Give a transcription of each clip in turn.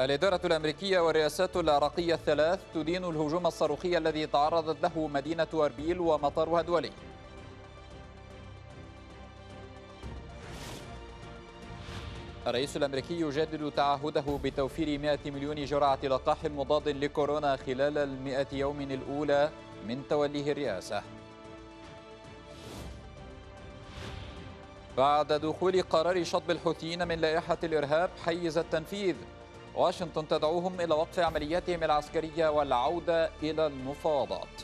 الإدارة الأمريكية والرئاسات العراقية الثلاث تدين الهجوم الصاروخي الذي تعرضت له مدينة أربيل ومطارها الدولي الرئيس الأمريكي يجدد تعهده بتوفير 100 مليون جرعة لقاح مضاد لكورونا خلال المئة يوم الأولى من توليه الرئاسة بعد دخول قرار شطب الحوثيين من لائحة الإرهاب حيز التنفيذ واشنطن تدعوهم إلى وقف عملياتهم العسكرية والعودة إلى المفاوضات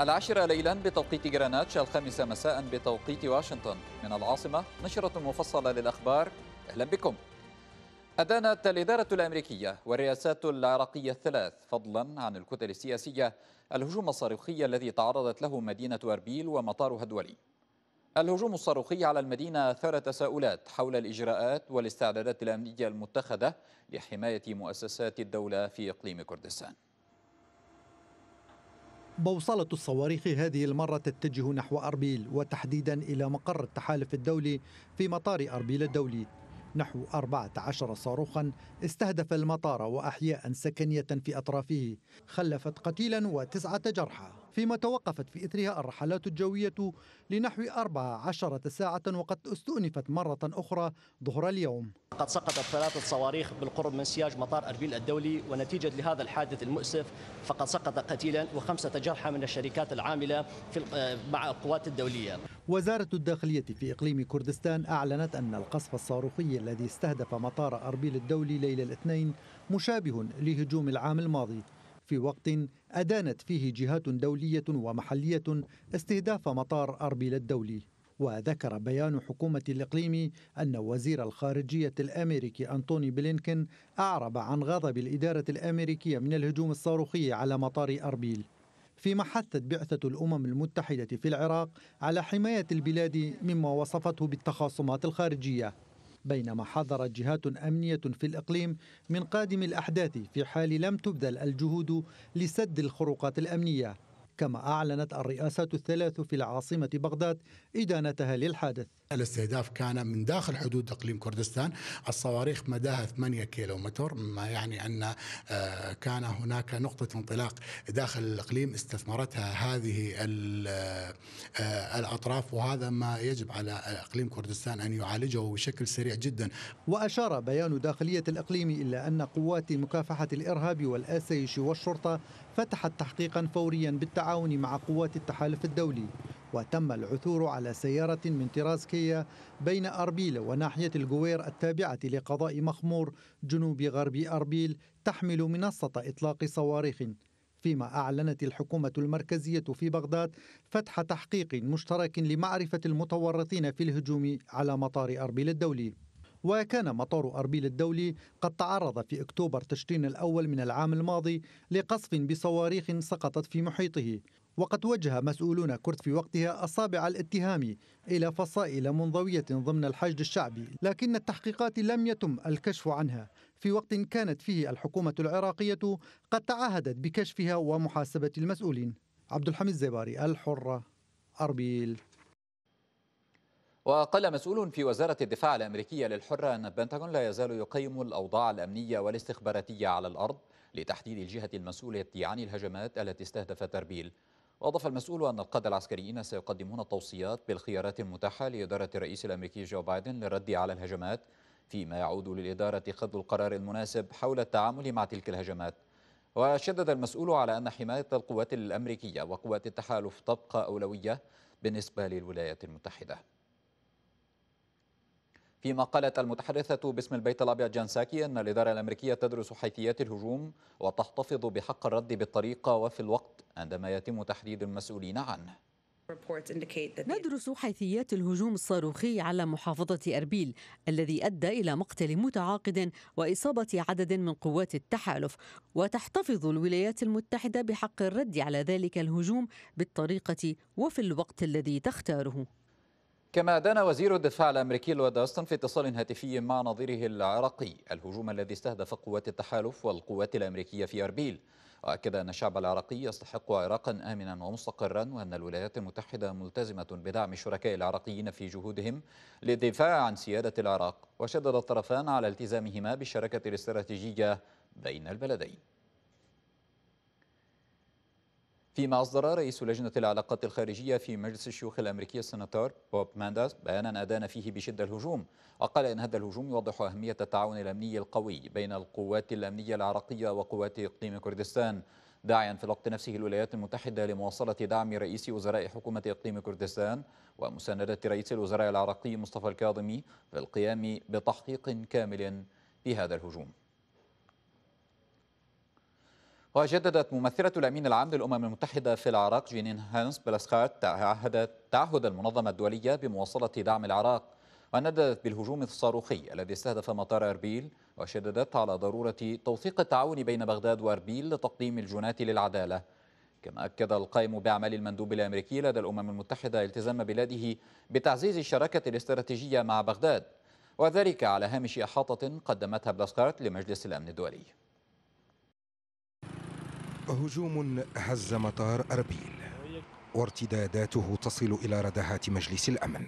العاشرة ليلا بتوقيت جرانتش الخامسة مساء بتوقيت واشنطن من العاصمة نشرة مفصلة للأخبار أهلا بكم أدانت الإدارة الأمريكية والرئاسات العراقية الثلاث فضلا عن الكتل السياسية الهجوم الصاروخي الذي تعرضت له مدينة أربيل ومطارها الدولي الهجوم الصاروخي على المدينة أثار تساؤلات حول الإجراءات والاستعدادات الأمنية المتخذة لحماية مؤسسات الدولة في إقليم كردستان بوصلة الصواريخ هذه المرة تتجه نحو أربيل وتحديدا إلى مقر التحالف الدولي في مطار أربيل الدولي نحو 14 صاروخا استهدف المطار وأحياء سكنية في أطرافه خلفت قتيلا وتسعة جرحى فيما توقفت في إثرها الرحلات الجوية لنحو 14 ساعة وقد استؤنفت مرة أخرى ظهر اليوم قد سقطت ثلاثة صواريخ بالقرب من سياج مطار أربيل الدولي ونتيجة لهذا الحادث المؤسف فقد سقط قتيلا وخمسة جرحى من الشركات العاملة في مع القوات الدولية وزارة الداخلية في إقليم كردستان أعلنت أن القصف الصاروخي الذي استهدف مطار أربيل الدولي ليلة الاثنين مشابه لهجوم العام الماضي في وقت أدانت فيه جهات دولية ومحلية استهداف مطار أربيل الدولي وذكر بيان حكومة الإقليم أن وزير الخارجية الأمريكي أنتوني بلينكن أعرب عن غضب الإدارة الأمريكية من الهجوم الصاروخي على مطار أربيل فيما حثت بعثة الأمم المتحدة في العراق على حماية البلاد مما وصفته بالتخاصمات الخارجية بينما حذرت جهات أمنية في الإقليم من قادم الأحداث في حال لم تبذل الجهود لسد الخروقات الأمنية كما أعلنت الرئاسات الثلاث في العاصمة بغداد إدانتها للحادث الاستهداف كان من داخل حدود اقليم كردستان الصواريخ مداها 8 كيلومتر مما يعني ان آه، كان هناك نقطه انطلاق داخل الاقليم استثمرتها هذه آه، آه، الاطراف وهذا ما يجب على اقليم كردستان ان يعالجه بشكل سريع جدا واشار بيان داخليه الاقليم الى ان قوات مكافحه الارهاب والاسيش والشرطه فتحت تحقيقا فوريا بالتعاون مع قوات التحالف الدولي وتم العثور على سيارة من طراز كيا بين أربيل وناحية الجوير التابعة لقضاء مخمور جنوب غرب أربيل تحمل منصة إطلاق صواريخ فيما أعلنت الحكومة المركزية في بغداد فتح تحقيق مشترك لمعرفة المتورطين في الهجوم على مطار أربيل الدولي وكان مطار أربيل الدولي قد تعرض في أكتوبر تشرين الأول من العام الماضي لقصف بصواريخ سقطت في محيطه وقد وجه مسؤولون كرد في وقتها أصابع الاتهام إلى فصائل منضوية ضمن الحشد الشعبي لكن التحقيقات لم يتم الكشف عنها في وقت كانت فيه الحكومة العراقية قد تعهدت بكشفها ومحاسبة المسؤولين عبد الحميد زيباري الحرة أربيل وقال مسؤول في وزارة الدفاع الأمريكية للحرة أن البنتاغون لا يزال يقيم الأوضاع الأمنية والاستخباراتية على الأرض لتحديد الجهة المسؤولة عن الهجمات التي استهدفت أربيل وأضاف المسؤول أن القادة العسكريين سيقدمون التوصيات بالخيارات المتاحة لإدارة الرئيس الأمريكي جو بايدن للرد على الهجمات فيما يعود للإدارة خذ القرار المناسب حول التعامل مع تلك الهجمات وشدد المسؤول على أن حماية القوات الأمريكية وقوات التحالف تبقى أولوية بالنسبة للولايات المتحدة فيما قالت المتحدثة باسم البيت الأبيض جان ساكي أن الإدارة الأمريكية تدرس حيثيات الهجوم وتحتفظ بحق الرد بالطريقة وفي الوقت عندما يتم تحديد المسؤولين عنه ندرس حيثيات الهجوم الصاروخي على محافظة أربيل الذي أدى إلى مقتل متعاقد وإصابة عدد من قوات التحالف وتحتفظ الولايات المتحدة بحق الرد على ذلك الهجوم بالطريقة وفي الوقت الذي تختاره كما دان وزير الدفاع الامريكي لويد اوستن في اتصال هاتفي مع نظيره العراقي الهجوم الذي استهدف قوات التحالف والقوات الامريكيه في اربيل واكد ان الشعب العراقي يستحق عراقا امنا ومستقرا وان الولايات المتحده ملتزمه بدعم الشركاء العراقيين في جهودهم للدفاع عن سياده العراق وشدد الطرفان على التزامهما بالشراكه الاستراتيجيه بين البلدين فيما أصدر رئيس لجنة العلاقات الخارجية في مجلس الشيوخ الأمريكي السناتور بوب مانداس بيانا أدان فيه بشدة الهجوم وقال إن هذا الهجوم يوضح أهمية التعاون الأمني القوي بين القوات الأمنية العراقية وقوات إقليم كردستان داعيا في الوقت نفسه الولايات المتحدة لمواصلة دعم رئيس وزراء حكومة إقليم كردستان ومساندة رئيس الوزراء العراقي مصطفى الكاظمي في القيام بتحقيق كامل في هذا الهجوم وجددت ممثلة الأمين العام للأمم المتحدة في العراق جينين هانس بلاسخارت تعهد, تعهد المنظمة الدولية بمواصلة دعم العراق ونددت بالهجوم الصاروخي الذي استهدف مطار أربيل وشددت على ضرورة توثيق التعاون بين بغداد وأربيل لتقديم الجنات للعدالة كما أكد القائم بأعمال المندوب الأمريكي لدى الأمم المتحدة التزام بلاده بتعزيز الشراكة الاستراتيجية مع بغداد وذلك على هامش إحاطة قدمتها بلاسكارت لمجلس الأمن الدولي هجوم هز مطار أربيل وارتداداته تصل إلى ردهات مجلس الأمن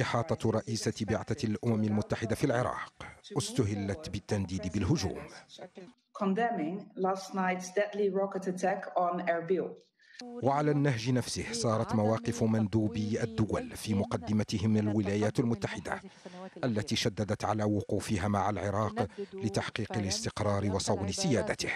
إحاطة رئيسة بعثة الأمم المتحدة في العراق استهلت بالتنديد بالهجوم وعلى النهج نفسه صارت مواقف مندوبي الدول في مقدمتهم الولايات المتحده التي شددت على وقوفها مع العراق لتحقيق الاستقرار وصون سيادته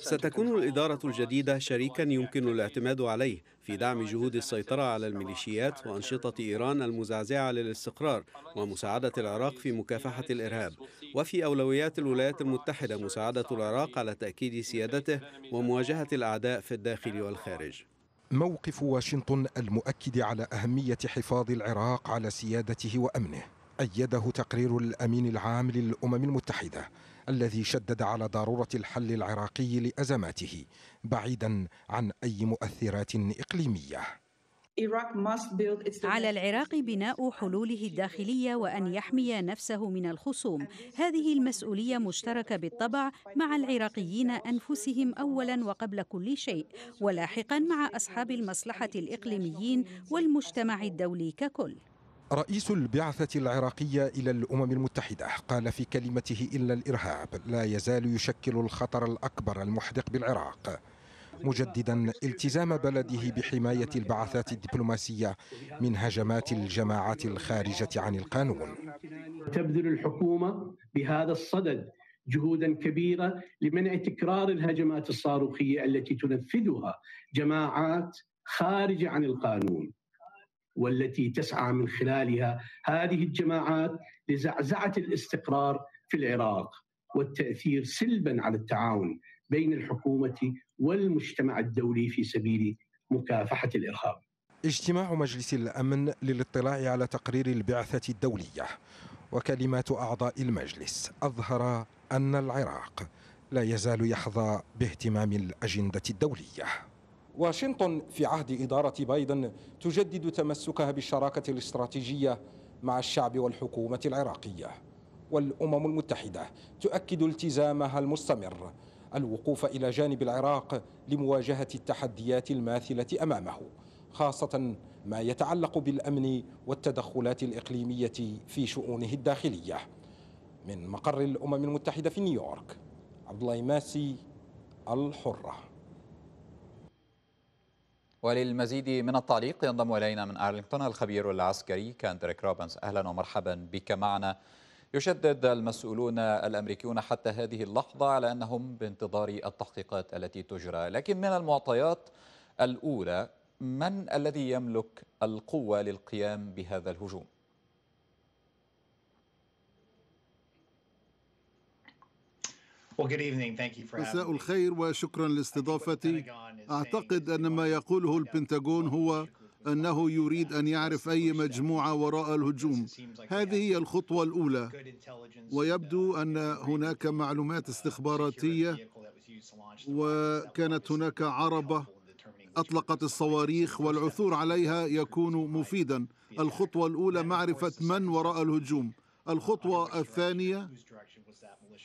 ستكون الإدارة الجديدة شريكا يمكن الاعتماد عليه في دعم جهود السيطرة على الميليشيات وأنشطة إيران المزعزعة للاستقرار ومساعدة العراق في مكافحة الإرهاب وفي أولويات الولايات المتحدة مساعدة العراق على تأكيد سيادته ومواجهة الأعداء في الداخل والخارج موقف واشنطن المؤكد على أهمية حفاظ العراق على سيادته وأمنه أيده تقرير الأمين العام للأمم المتحدة الذي شدد على ضرورة الحل العراقي لأزماته بعيدا عن أي مؤثرات إقليمية على العراق بناء حلوله الداخلية وأن يحمي نفسه من الخصوم هذه المسؤولية مشتركة بالطبع مع العراقيين أنفسهم أولا وقبل كل شيء ولاحقا مع أصحاب المصلحة الإقليميين والمجتمع الدولي ككل رئيس البعثة العراقية إلى الأمم المتحدة قال في كلمته إلا الإرهاب لا يزال يشكل الخطر الأكبر المحدق بالعراق مجددا التزام بلده بحماية البعثات الدبلوماسية من هجمات الجماعات الخارجة عن القانون تبذل الحكومة بهذا الصدد جهودا كبيرة لمنع تكرار الهجمات الصاروخية التي تنفذها جماعات خارجة عن القانون والتي تسعى من خلالها هذه الجماعات لزعزعه الاستقرار في العراق والتاثير سلبا على التعاون بين الحكومه والمجتمع الدولي في سبيل مكافحه الارهاب. اجتماع مجلس الامن للاطلاع على تقرير البعثه الدوليه وكلمات اعضاء المجلس اظهر ان العراق لا يزال يحظى باهتمام الاجنده الدوليه. واشنطن في عهد إدارة بايدن تجدد تمسكها بالشراكة الاستراتيجية مع الشعب والحكومة العراقية والأمم المتحدة تؤكد التزامها المستمر الوقوف إلى جانب العراق لمواجهة التحديات الماثلة أمامه خاصة ما يتعلق بالأمن والتدخلات الإقليمية في شؤونه الداخلية من مقر الأمم المتحدة في نيويورك عبد الله ماسي الحره وللمزيد من التعليق ينضم إلينا من أرلينغتون الخبير العسكري كاندريك روبنز أهلا ومرحبا بك معنا يشدد المسؤولون الأمريكيون حتى هذه اللحظة على أنهم بانتظار التحقيقات التي تجرى لكن من المعطيات الأولى من الذي يملك القوة للقيام بهذا الهجوم؟ مساء الخير وشكرا لاستضافتي أعتقد أن ما يقوله البنتاغون هو أنه يريد أن يعرف أي مجموعة وراء الهجوم هذه هي الخطوة الأولى ويبدو uh, أن هناك معلومات استخباراتية وكانت هناك عربة أطلقت الصواريخ والعثور عليها يكون مفيدا الخطوة الأولى معرفة من وراء الهجوم الخطوة الثانية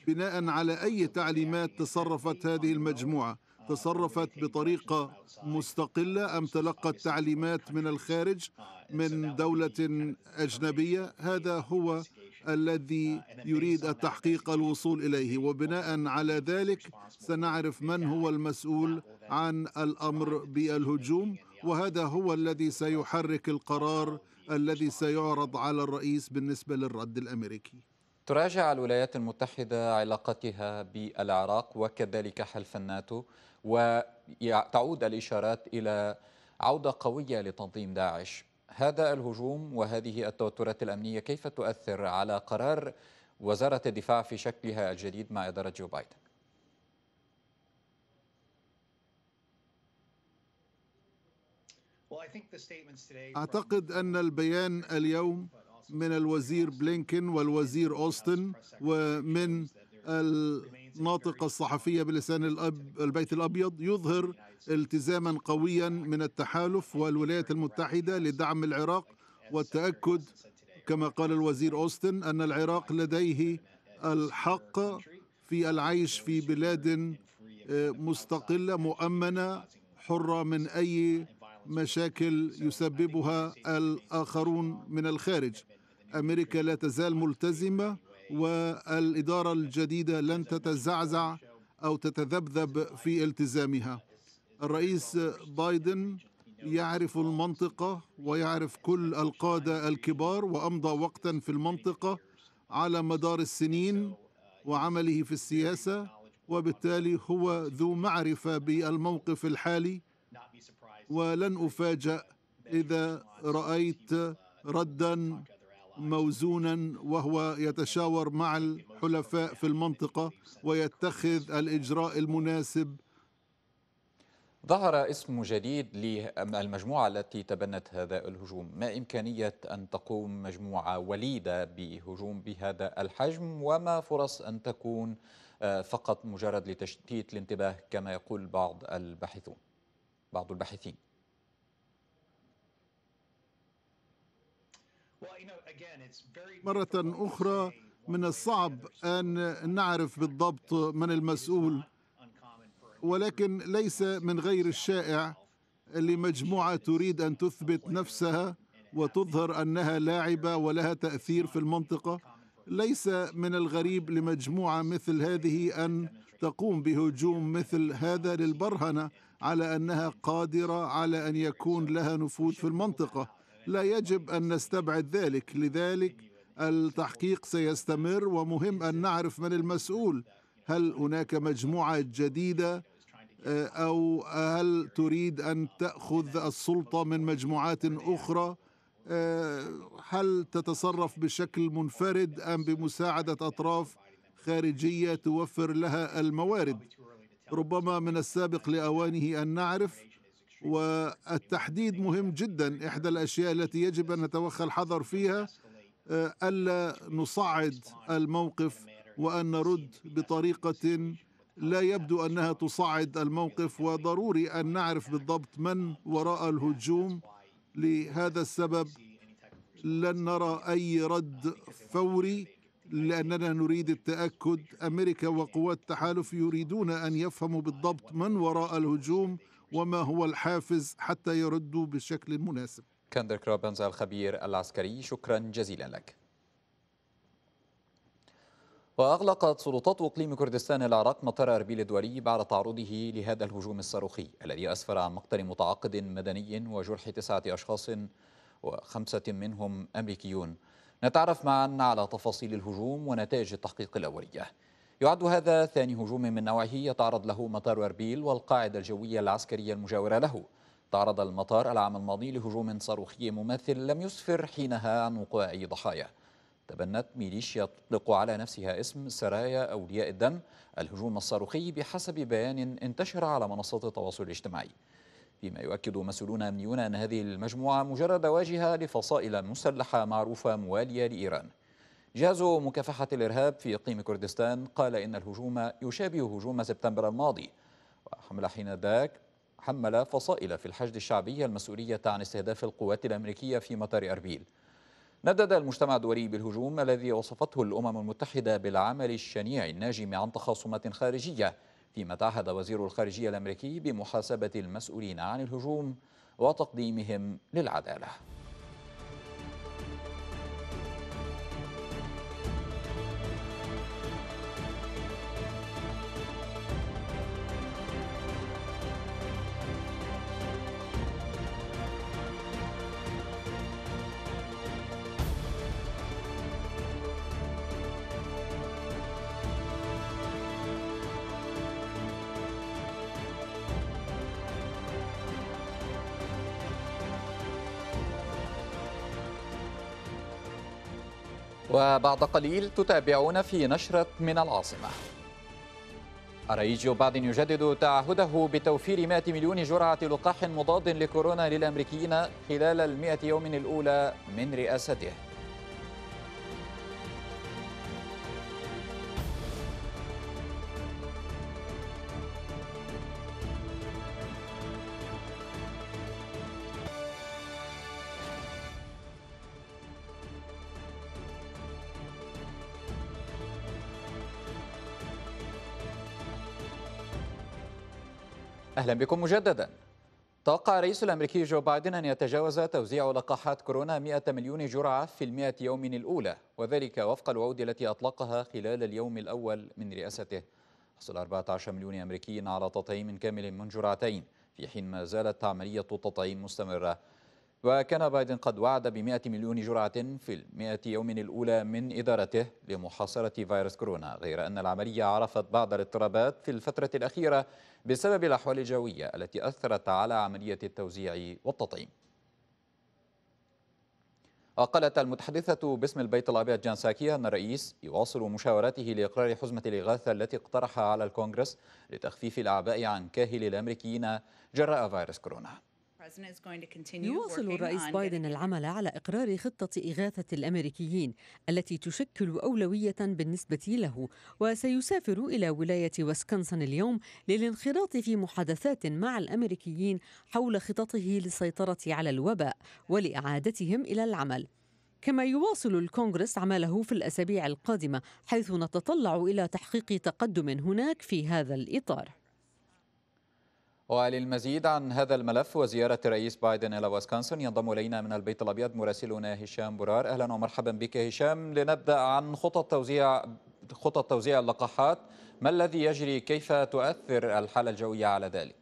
بناء على أي تعليمات تصرفت هذه المجموعة تصرفت بطريقة مستقلة أم تلقت تعليمات من الخارج من دولة أجنبية هذا هو الذي يريد التحقيق الوصول إليه وبناء على ذلك سنعرف من هو المسؤول عن الأمر بالهجوم وهذا هو الذي سيحرك القرار الذي سيعرض على الرئيس بالنسبة للرد الأمريكي تراجع الولايات المتحدة علاقتها بالعراق وكذلك حلف الناتو وتعود الإشارات إلى عودة قوية لتنظيم داعش هذا الهجوم وهذه التوترات الأمنية كيف تؤثر على قرار وزارة الدفاع في شكلها الجديد مع إدارة جو بايدن أعتقد أن البيان اليوم من الوزير بلينكن والوزير أوستن ومن الناطقة الصحفية بلسان البيت الأبيض يظهر التزاما قويا من التحالف والولايات المتحدة لدعم العراق والتأكد كما قال الوزير أوستن أن العراق لديه الحق في العيش في بلاد آه، مستقلة مؤمنة حرة من أي مشاكل يسببها الآخرون من الخارج أمريكا لا تزال ملتزمة والإدارة الجديدة لن تتزعزع أو تتذبذب في التزامها الرئيس بايدن يعرف المنطقة ويعرف كل القادة الكبار وأمضى وقتا في المنطقة على مدار السنين وعمله في السياسة وبالتالي هو ذو معرفة بالموقف الحالي ولن أفاجأ إذا رأيت ردا موزونا وهو يتشاور مع الحلفاء في المنطقه ويتخذ الاجراء المناسب ظهر اسم جديد للمجموعة التي تبنت هذا الهجوم ما إمكانية أن تقوم مجموعة وليدة بهجوم بهذا الحجم وما فرص أن تكون آه، فقط مجرد لتشتيت الانتباه كما يقول بعض الباحثون بعض الباحثين مرة أخرى من الصعب أن نعرف بالضبط من المسؤول ولكن ليس من غير الشائع لمجموعة تريد أن تثبت نفسها وتظهر أنها لاعبة ولها تأثير في المنطقة ليس من الغريب لمجموعة مثل هذه أن تقوم بهجوم مثل هذا للبرهنة على أنها قادرة على أن يكون لها نفوذ في المنطقة لا يجب أن نستبعد ذلك لذلك التحقيق سيستمر ومهم أن نعرف من المسؤول هل هناك مجموعة جديدة أو هل تريد أن تأخذ السلطة من مجموعات أخرى هل تتصرف بشكل منفرد أم بمساعدة أطراف خارجية توفر لها الموارد ربما من السابق لأوانه أن نعرف والتحديد مهم جدا إحدى الأشياء التي يجب أن نتوخى الحذر فيها آه، ألا نصعد الموقف وأن نرد بطريقة لا يبدو أنها تصعد الموقف وضروري أن نعرف بالضبط من وراء الهجوم لهذا السبب لن نرى أي رد فوري لأننا نريد التأكد أمريكا وقوات التحالف يريدون أن يفهموا بالضبط من وراء الهجوم وما هو الحافز حتى يردوا بشكل مناسب كاندر كرابنز الخبير العسكري شكرا جزيلا لك وأغلقت سلطات إقليم كردستان العراق مطار أربيل الدولي بعد تعرضه لهذا الهجوم الصاروخي الذي أسفر عن مقتل متعاقد مدني وجرح تسعة أشخاص وخمسة منهم أمريكيون نتعرف معا على تفاصيل الهجوم ونتائج التحقيق الأولية يعد هذا ثاني هجوم من نوعه يتعرض له مطار أربيل والقاعدة الجوية العسكرية المجاورة له تعرض المطار العام الماضي لهجوم صاروخي مماثل لم يسفر حينها عن وقوع أي ضحايا تبنت ميليشيا تطلق على نفسها اسم سرايا أولياء الدم الهجوم الصاروخي بحسب بيان انتشر على منصات التواصل الاجتماعي فيما يؤكد مسؤولون أمنيون أن هذه المجموعة مجرد واجهة لفصائل مسلحة معروفة موالية لإيران جهاز مكافحة الإرهاب في إقليم كردستان قال إن الهجوم يشابه هجوم سبتمبر الماضي وحمل حين ذاك حمل فصائل في الحشد الشعبي المسؤولية عن استهداف القوات الأمريكية في مطار أربيل ندد المجتمع الدولي بالهجوم الذي وصفته الأمم المتحدة بالعمل الشنيع الناجم عن تخاصمات خارجية فيما تعهد وزير الخارجية الأمريكي بمحاسبة المسؤولين عن الهجوم وتقديمهم للعدالة وبعد قليل تتابعون في نشرة من العاصمة الرئيس جو بايدن يجدد تعهده بتوفير 100 مليون جرعة لقاح مضاد لكورونا للأمريكيين خلال المئة يوم الأولى من رئاسته أهلا بكم مجددا توقع الرئيس الأمريكي جو بايدن أن يتجاوز توزيع لقاحات كورونا 100 مليون جرعة في المئة يوم الأولى وذلك وفق الوعود التي أطلقها خلال اليوم الأول من رئاسته حصل 14 مليون أمريكي على تطعيم كامل من جرعتين في حين ما زالت عملية التطعيم مستمرة وكان بايدن قد وعد ب 100 مليون جرعة في ال 100 يوم الأولى من إدارته لمحاصرة فيروس كورونا غير أن العملية عرفت بعض الاضطرابات في الفترة الأخيرة بسبب الأحوال الجوية التي أثرت على عملية التوزيع والتطعيم وقالت المتحدثة باسم البيت الأبيض جان ساكي أن الرئيس يواصل مشاوراته لإقرار حزمة الإغاثة التي اقترحها على الكونغرس لتخفيف الأعباء عن كاهل الأمريكيين جراء فيروس كورونا يواصل الرئيس بايدن العمل على إقرار خطة إغاثة الأمريكيين التي تشكل أولوية بالنسبة له وسيسافر إلى ولاية وسكنسن اليوم للانخراط في محادثات مع الأمريكيين حول خططه للسيطرة على الوباء ولإعادتهم إلى العمل كما يواصل الكونغرس عمله في الأسابيع القادمة حيث نتطلع إلى تحقيق تقدم هناك في هذا الإطار وللمزيد عن هذا الملف وزيارة الرئيس بايدن إلى واسكنسن ينضم إلينا من البيت الأبيض مراسلنا هشام برار أهلا ومرحبا بك هشام لنبدأ عن خطط توزيع خطط توزيع اللقاحات ما الذي يجري كيف تؤثر الحالة الجوية على ذلك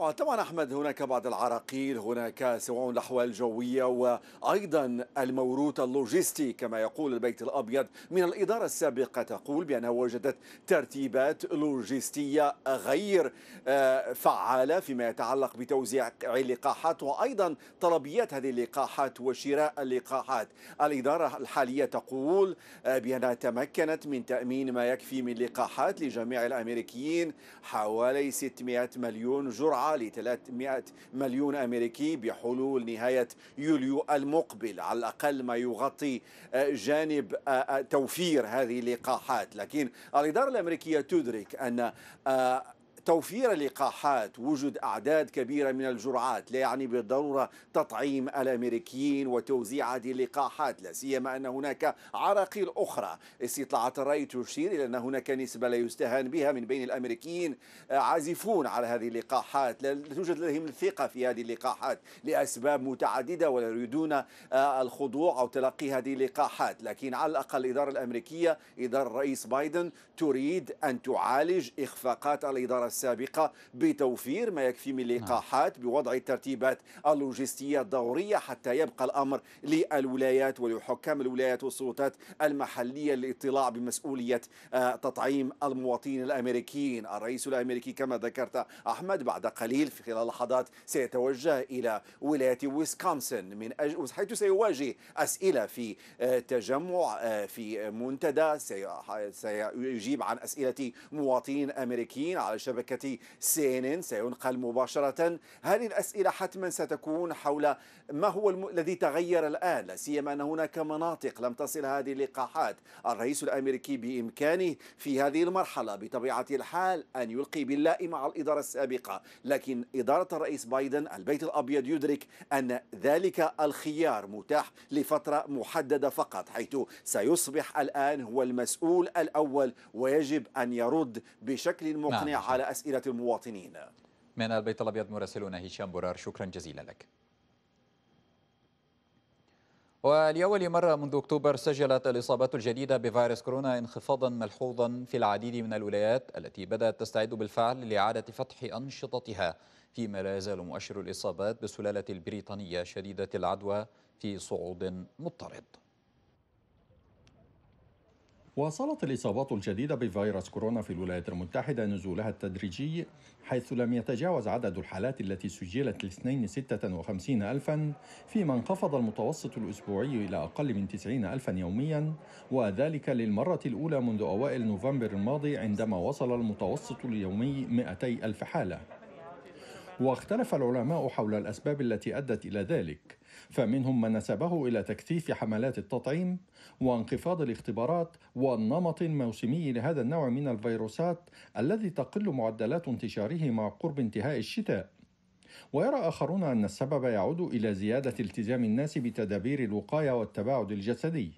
طبعا احمد هناك بعض العراقيل هناك سواء الاحوال الجويه وايضا الموروث اللوجستي كما يقول البيت الابيض من الاداره السابقه تقول بانها وجدت ترتيبات لوجستيه غير آه، فعاله فيما يتعلق بتوزيع اللقاحات وايضا طلبيات هذه اللقاحات وشراء اللقاحات الاداره الحاليه تقول آه، بانها تمكنت من تامين ما يكفي من لقاحات لجميع الامريكيين حوالي 600 مليون جرعه حوالي 300 مليون أمريكي بحلول نهاية يوليو المقبل على الأقل ما يغطي آه، جانب آه، آه، توفير هذه اللقاحات لكن الإدارة الأمريكية تدرك أن توفير لقاحات وجود أعداد كبيرة من الجرعات لا يعني بالضرورة تطعيم الأمريكيين وتوزيع هذه اللقاحات لا سيما أن هناك عراقيل أخرى استطلاعات الرأي تشير إلى أن هناك نسبة لا يستهان بها من بين الأمريكيين عازفون على هذه اللقاحات لا توجد لديهم الثقة في هذه اللقاحات لأسباب متعددة ولا يريدون آه، الخضوع أو تلقي هذه اللقاحات لكن على الأقل الإدارة الأمريكية إدارة الرئيس بايدن تريد أن تعالج إخفاقات الإدارة السابقة بتوفير ما يكفي من نعم. لقاحات بوضع الترتيبات اللوجستية الضرورية حتى يبقى الأمر للولايات ولحكام الولايات والسلطات المحلية للاطلاع بمسؤولية آه، تطعيم المواطنين الأمريكيين الرئيس الأمريكي كما ذكرت أحمد بعد قليل في خلال لحظات سيتوجه إلى ولاية ويسكونسن من أجل حيث سيواجه أسئلة في آه، تجمع آه، في منتدى سيجيب عن أسئلة مواطنين أمريكيين على شبكة شبكة سي ان ان سينقل مباشرة هل الأسئلة حتما ستكون حول ما هو الم... الذي تغير الآن لا سيما أن هناك مناطق لم تصل هذه اللقاحات الرئيس الأمريكي بإمكانه في هذه المرحلة بطبيعة الحال أن يلقي باللائمة على الإدارة السابقة لكن إدارة الرئيس بايدن البيت الأبيض يدرك أن ذلك الخيار متاح لفترة محددة فقط حيث سيصبح الآن هو المسؤول الأول ويجب أن يرد بشكل مقنع نعم. على أسئلة المواطنين من البيت الأبيض مراسلنا هشام برار شكرا جزيلا لك ولأول مرة منذ أكتوبر سجلت الإصابات الجديدة بفيروس كورونا انخفاضا ملحوظا في العديد من الولايات التي بدأت تستعد بالفعل لإعادة فتح أنشطتها فيما لا يزال مؤشر الإصابات بالسلالة البريطانية شديدة العدوى في صعود مضطرد واصلت الإصابات الجديدة بفيروس كورونا في الولايات المتحدة نزولها التدريجي حيث لم يتجاوز عدد الحالات التي سجلت لاثنين ستة ألفا فيما انخفض المتوسط الأسبوعي إلى أقل من 90 ألفا يوميا وذلك للمرة الأولى منذ أوائل نوفمبر الماضي عندما وصل المتوسط اليومي 200 ألف حالة واختلف العلماء حول الأسباب التي أدت إلى ذلك فمنهم من نسبه إلى تكثيف حملات التطعيم وانخفاض الاختبارات والنمط الموسمي لهذا النوع من الفيروسات الذي تقل معدلات انتشاره مع قرب انتهاء الشتاء ويرى آخرون أن السبب يعود إلى زيادة التزام الناس بتدابير الوقاية والتباعد الجسدي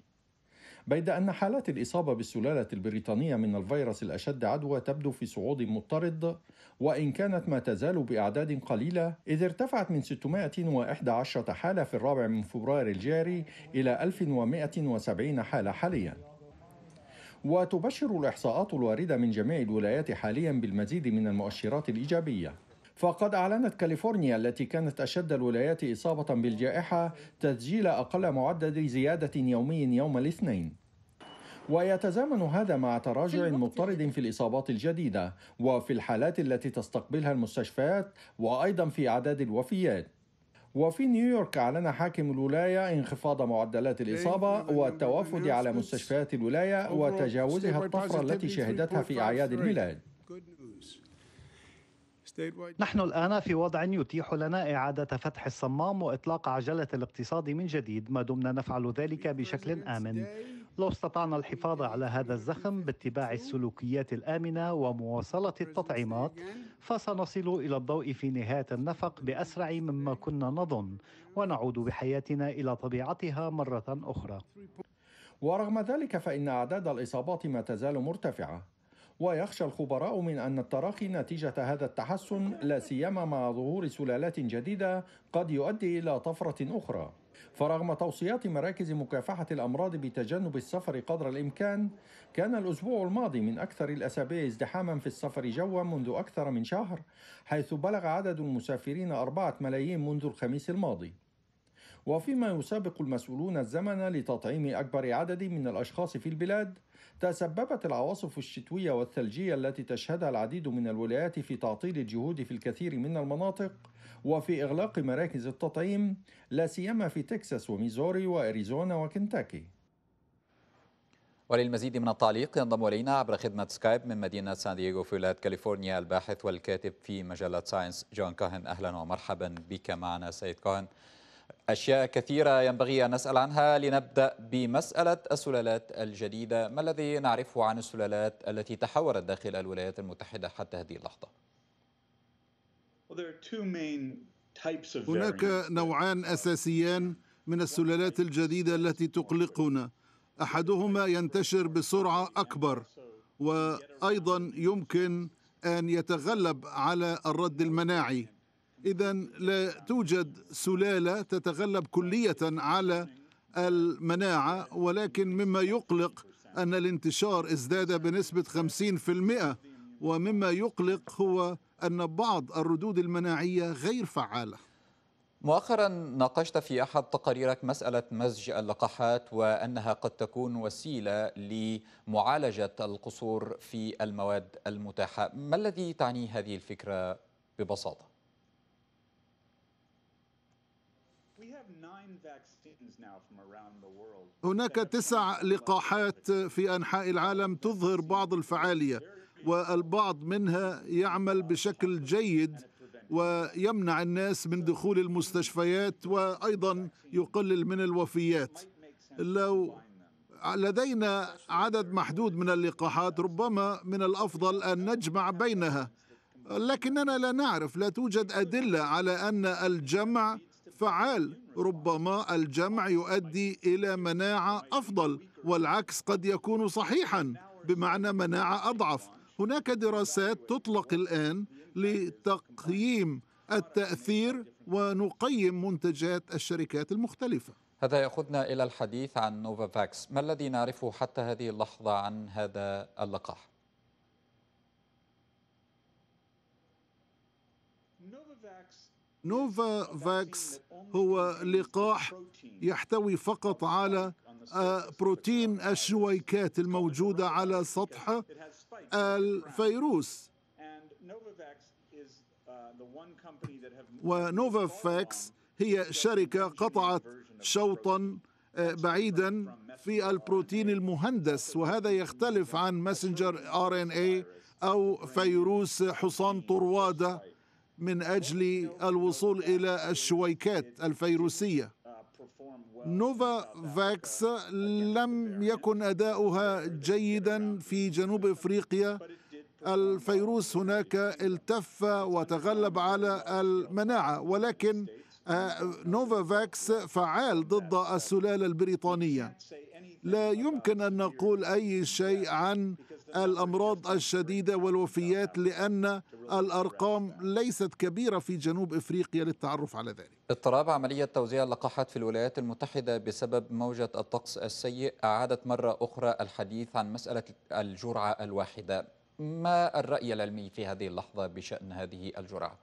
بيد أن حالات الإصابة بالسلالة البريطانية من الفيروس الأشد عدوى تبدو في صعود مضطرد وإن كانت ما تزال بأعداد قليلة إذ ارتفعت من 611 حالة في الرابع من فبراير الجاري إلى 1170 حالة حالياً وتبشر الإحصاءات الواردة من جميع الولايات حاليا بالمزيد من المؤشرات الإيجابية فقد أعلنت كاليفورنيا التي كانت أشد الولايات إصابة بالجائحة تسجيل أقل معدل زيادة يومي يوم الاثنين ويتزامن هذا مع تراجع مضطرد في الاصابات الجديده وفي الحالات التي تستقبلها المستشفيات وايضا في اعداد الوفيات وفي نيويورك أعلن حاكم الولاية انخفاض معدلات الإصابة والتوافد على مستشفيات الولاية وتجاوزها الطفرة التي شهدتها في أعياد الميلاد نحن الآن في وضع يتيح لنا إعادة فتح الصمام وإطلاق عجلة الاقتصاد من جديد ما دمنا نفعل ذلك بشكل آمن لو استطعنا الحفاظ على هذا الزخم باتباع السلوكيات الآمنة ومواصلة التطعيمات فسنصل إلى الضوء في نهاية النفق بأسرع مما كنا نظن ونعود بحياتنا إلى طبيعتها مرة أخرى ورغم ذلك فإن أعداد الإصابات ما تزال مرتفعة ويخشى الخبراء من أن التراخي نتيجة هذا التحسن لا سيما مع ظهور سلالات جديدة قد يؤدي إلى طفرة أخرى فرغم توصيات مراكز مكافحة الأمراض بتجنب السفر قدر الإمكان كان الأسبوع الماضي من أكثر الأسابيع ازدحاما في السفر جوا منذ أكثر من شهر حيث بلغ عدد المسافرين أربعة ملايين منذ الخميس الماضي وفيما يسابق المسؤولون الزمن لتطعيم أكبر عدد من الأشخاص في البلاد تسببت العواصف الشتوية والثلجية التي تشهدها العديد من الولايات في تعطيل الجهود في الكثير من المناطق وفي إغلاق مراكز التطعيم لا سيما في تكساس وميزوري وأريزونا وكنتاكي وللمزيد من التعليق ينضم الينا عبر خدمه سكايب من مدينه سان دييغو في ولايه كاليفورنيا الباحث والكاتب في مجله ساينس جون كاهن اهلا ومرحبا بك معنا سيد كاهن أشياء كثيرة ينبغي أن نسأل عنها لنبدأ بمسألة السلالات الجديدة ما الذي نعرفه عن السلالات التي تحولت داخل الولايات المتحدة حتى هذه اللحظة؟ هناك نوعان أساسيان من السلالات الجديدة التي تقلقنا أحدهما ينتشر بسرعة أكبر وأيضا يمكن أن يتغلب على الرد المناعي إذا لا توجد سلالة تتغلب كلية على المناعة ولكن مما يقلق أن الانتشار ازداد بنسبة 50% ومما يقلق هو أن بعض الردود المناعية غير فعالة مؤخرا ناقشت في أحد تقاريرك مسألة مزج اللقاحات وأنها قد تكون وسيلة لمعالجة القصور في المواد المتاحة ما الذي تعنيه هذه الفكرة ببساطة؟ هناك تسع لقاحات في انحاء العالم تظهر بعض الفعاليه والبعض منها يعمل بشكل جيد ويمنع الناس من دخول المستشفيات وايضا يقلل من الوفيات لو لدينا عدد محدود من اللقاحات ربما من الافضل ان نجمع بينها لكننا لا نعرف لا توجد ادله على ان الجمع فعال ربما الجمع يؤدي الى مناعه افضل والعكس قد يكون صحيحا بمعنى مناعه اضعف هناك دراسات تطلق الان لتقييم التاثير ونقيم منتجات الشركات المختلفه هذا ياخذنا الى الحديث عن نوفافاكس ما الذي نعرفه حتى هذه اللحظه عن هذا اللقاح نوفا فاكس هو لقاح يحتوي فقط على آه، بروتين الشويكات الموجودة على سطح الفيروس ونوفا فاكس هي شركة قطعت شوطا آه، بعيدا في البروتين المهندس وهذا يختلف عن ماسنجر ار ان اي او فيروس حصان طروادة من أجل الوصول إلى الشويكات الفيروسية نوفا فاكس لم يكن أداؤها جيدا في جنوب إفريقيا الفيروس هناك التف وتغلب على المناعة ولكن آه، نوفا فاكس فعال ضد السلالة البريطانية لا يمكن أن نقول أي شيء عن الأمراض الشديدة والوفيات لأن الأرقام ليست كبيرة في جنوب إفريقيا للتعرف على ذلك اضطراب عملية توزيع اللقاحات في الولايات المتحدة بسبب موجة الطقس السيء أعادت مرة أخرى الحديث عن مسألة الجرعة الواحدة ما الرأي العلمي في هذه اللحظة بشأن هذه الجرعة؟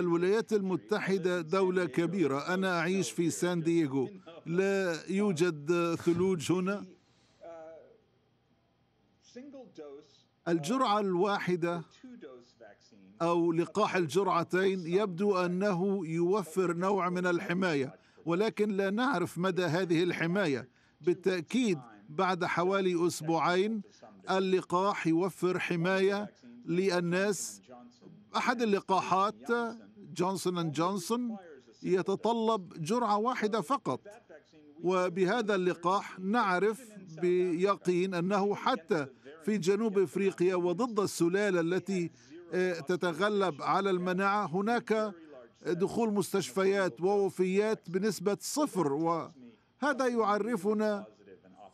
الولايات المتحدة دولة كبيرة أنا أعيش في سان دييغو لا يوجد ثلوج هنا الجرعة الواحدة أو لقاح الجرعتين يبدو أنه يوفر نوع من الحماية ولكن لا نعرف مدى هذه الحماية بالتأكيد بعد حوالي أسبوعين اللقاح يوفر حماية للناس أحد اللقاحات جونسون أند جونسون يتطلب جرعة واحدة فقط وبهذا اللقاح نعرف بيقين أنه حتى في جنوب إفريقيا وضد السلالة التي آه، تتغلب على المناعة هناك دخول مستشفيات ووفيات بنسبة صفر وهذا يعرفنا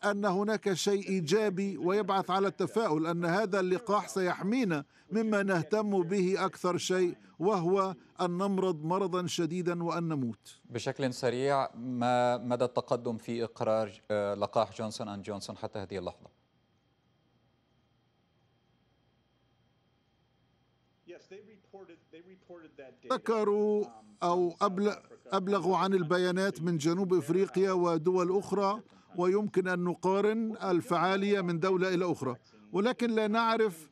أن هناك شيء إيجابي ويبعث على التفاؤل أن هذا اللقاح سيحمينا مما نهتم به أكثر شيء وهو أن نمرض مرضا شديدا وأن نموت بشكل سريع ما مدى التقدم في إقرار آه، لقاح جونسون أند جونسون حتى هذه اللحظة؟ ذكروا um, أو أبلغوا عن البيانات من جنوب إفريقيا ودول أخرى ويمكن أن نقارن الفعالية من دولة إلى أخرى ولكن لا نعرف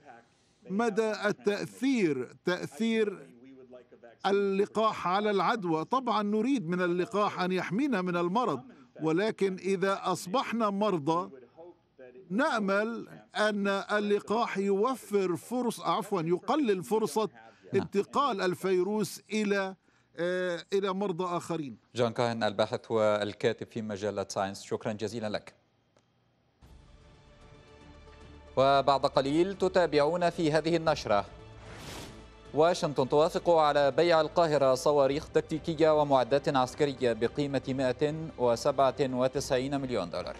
مدى التأثير تأثير اللقاح على العدوى طبعا نريد من اللقاح أن يحمينا من المرض ولكن إذا أصبحنا مرضى نأمل أن اللقاح يوفر فرص عفوا يقلل فرصة نعم. انتقال الفيروس إلى آه، إلى مرضى آخرين جان كاهن الباحث والكاتب في مجلة ساينس شكرا جزيلا لك وبعد قليل تتابعون في هذه النشرة واشنطن توافق على بيع القاهرة صواريخ تكتيكية ومعدات عسكرية بقيمة 197 مليون دولار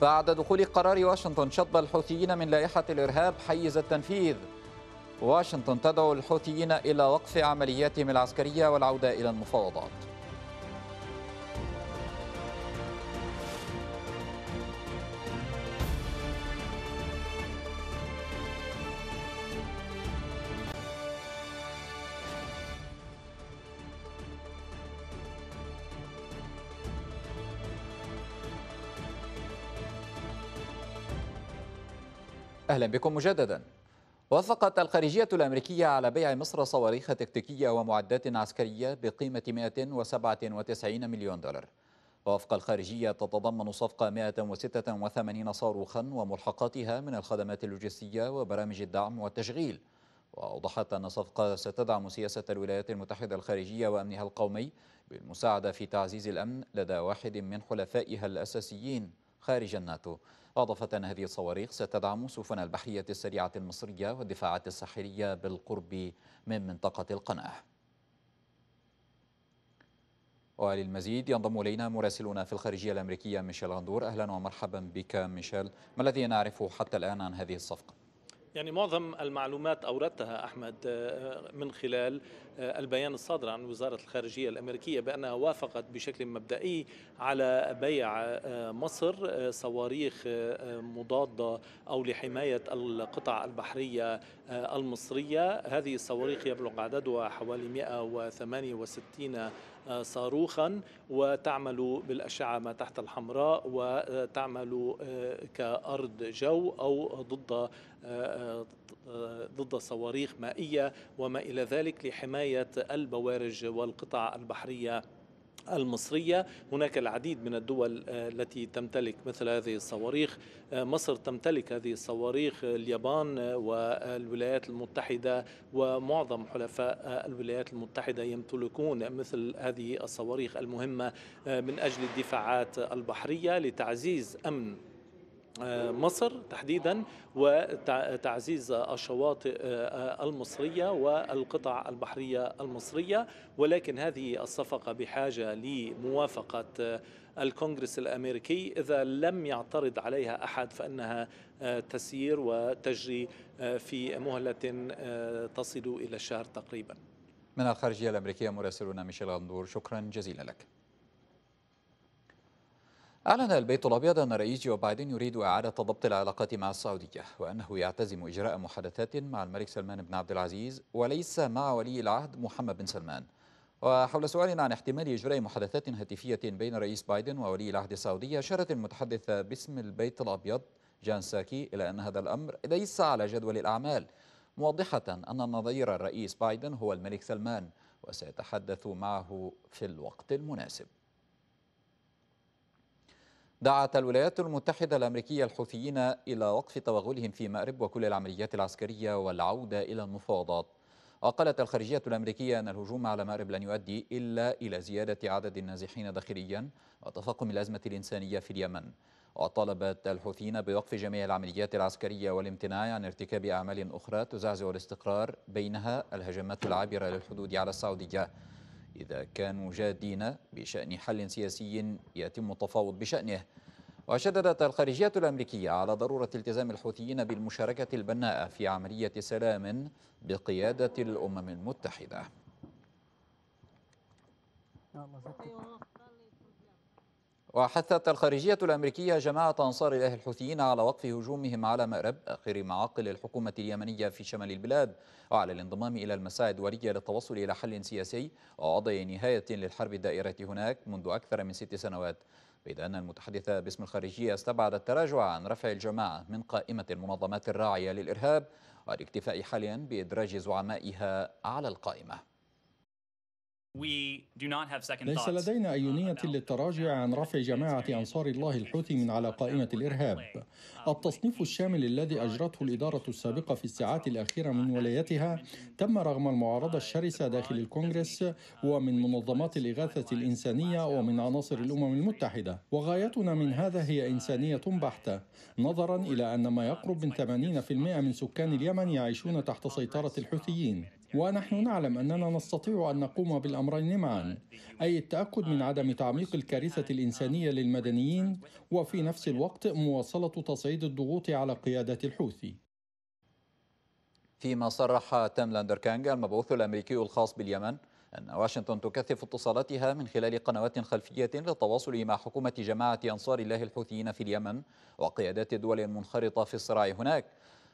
بعد دخول قرار واشنطن شطب الحوثيين من لائحة الإرهاب حيز التنفيذ واشنطن تدعو الحوثيين إلى وقف عملياتهم العسكرية والعودة إلى المفاوضات أهلا بكم مجدداً وافقت الخارجية الأمريكية على بيع مصر صواريخ تكتيكية ومعدات عسكرية بقيمة 197 مليون دولار وفق الخارجية تتضمن صفقة 186 صاروخا وملحقاتها من الخدمات اللوجستية وبرامج الدعم والتشغيل وأوضحت أن الصفقة ستدعم سياسة الولايات المتحدة الخارجية وأمنها القومي بالمساعدة في تعزيز الأمن لدى واحد من حلفائها الأساسيين خارج الناتو أضافت أن هذه الصواريخ ستدعم سفن البحرية السريعة المصرية والدفاعات الساحلية بالقرب من منطقة القناة وللمزيد ينضم إلينا مراسلنا في الخارجية الأمريكية ميشيل غندور أهلا ومرحبا بك ميشيل ما الذي نعرفه حتى الآن عن هذه الصفقة؟ يعني معظم المعلومات أوردتها أحمد آه، من خلال آه، البيان الصادر عن وزارة الخارجية الأمريكية بأنها وافقت بشكل مبدئي على بيع آه، مصر صواريخ مضادة أو لحماية القطع البحرية المصرية هذه الصواريخ يبلغ عددها حوالي 168 صاروخا وتعمل بالأشعة ما تحت الحمراء وتعمل آه، كأرض جو أو ضد آه، آه، ضد صواريخ مائية وما إلى ذلك لحماية البوارج والقطع البحرية المصرية هناك العديد من الدول آه، التي تمتلك مثل هذه الصواريخ آه، مصر تمتلك هذه الصواريخ آه، اليابان والولايات المتحدة ومعظم حلفاء الولايات المتحدة يمتلكون مثل هذه الصواريخ المهمة من أجل الدفاعات البحرية لتعزيز أمن آه، مصر تحديدا وتعزيز الشواطئ آه، المصريه والقطع البحريه المصريه ولكن هذه الصفقه بحاجه لموافقه آه، الكونغرس الامريكي اذا لم يعترض عليها احد فانها تسير وتجري في مهله تصل الى الشهر تقريبا من الخارجيه الامريكيه مراسلنا ميشيل غندور شكرا جزيلا لك أعلن البيت الأبيض أن رئيس جو بايدن يريد إعادة ضبط العلاقات مع السعودية وأنه يعتزم إجراء محادثات مع الملك سلمان بن عبد العزيز وليس مع ولي العهد محمد بن سلمان وحول سؤال عن احتمال إجراء محادثات هاتفية بين رئيس بايدن وولي العهد السعودي أشارت المتحدثة باسم البيت الأبيض جان ساكي إلى أن هذا الأمر ليس على جدول الأعمال موضحة أن النظير الرئيس بايدن هو الملك سلمان وسيتحدث معه في الوقت المناسب دعت الولايات المتحدة الأمريكية الحوثيين إلى وقف توغلهم في مأرب وكل العمليات العسكرية والعودة إلى المفاوضات وقالت الخارجية الأمريكية أن الهجوم على مأرب لن يؤدي إلا إلى زيادة عدد النازحين داخليا وتفاقم الأزمة الإنسانية في اليمن وطالبت الحوثيين بوقف جميع العمليات العسكرية والامتناع عن ارتكاب أعمال أخرى تزعزع الاستقرار بينها الهجمات العابرة للحدود على السعودية إذا كانوا جادين بشأن حل سياسي يتم التفاوض بشأنه وشددت الخارجية الأمريكية على ضرورة التزام الحوثيين بالمشاركة البناءة في عملية سلام بقيادة الأمم المتحدة وحثت الخارجية الأمريكية جماعة أنصار الله الحوثيين على وقف هجومهم على مأرب آخر معاقل الحكومة اليمنية في شمال البلاد وعلى الانضمام إلى المساعي الدولية للتوصل إلى حل سياسي ووضع نهاية للحرب الدائرة هناك منذ أكثر من ست سنوات بيد أن المتحدثة باسم الخارجية استبعد التراجع عن رفع الجماعة من قائمة المنظمات الراعية للإرهاب والاكتفاء حاليا بإدراج زعمائها على القائمة ليس لدينا uh, أي نية للتراجع عن رفع جماعة أنصار الله الحوثي من على قائمة الإرهاب. Uh, التصنيف الشامل الذي أجرته الإدارة السابقة في الساعات الأخيرة من ولايتها تم رغم المعارضة uh, الشرسة داخل الكونغرس ومن منظمات الإغاثة الإنسانية ومن عناصر الأمم المتحدة. وغايتنا من هذا هي إنسانية بحتة، نظرا إلى أن ما يقرب من 80% من سكان اليمن يعيشون تحت سيطرة الحوثيين. يعني. ونحن نعلم أننا نستطيع أن نقوم بالأمرين معا أي التأكد من عدم تعميق الكارثة الإنسانية للمدنيين وفي نفس الوقت مواصلة تصعيد الضغوط على قيادة الحوثي فيما صرح تام لاندركانغ المبعوث الأمريكي الخاص باليمن أن واشنطن تكثف اتصالاتها من خلال قنوات خلفية للتواصل مع حكومة جماعة أنصار الله الحوثيين في اليمن وقيادات الدول المنخرطة في الصراع هناك